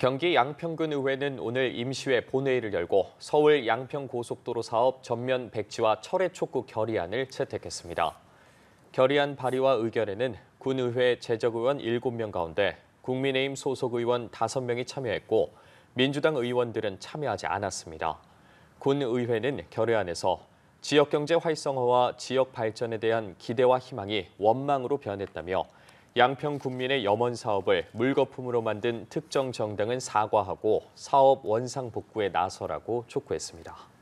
경기 양평군의회는 오늘 임시회 본회의를 열고 서울 양평고속도로 사업 전면 백지와 철회 촉구 결의안을 채택했습니다. 결의안 발의와 의결에는 군의회 제적의원 7명 가운데 국민의힘 소속 의원 5명이 참여했고 민주당 의원들은 참여하지 않았습니다. 군의회는 결의안에서 지역경제 활성화와 지역 발전에 대한 기대와 희망이 원망으로 변했다며 양평 군민의 염원 사업을 물거품으로 만든 특정 정당은 사과하고 사업 원상 복구에 나서라고 촉구했습니다.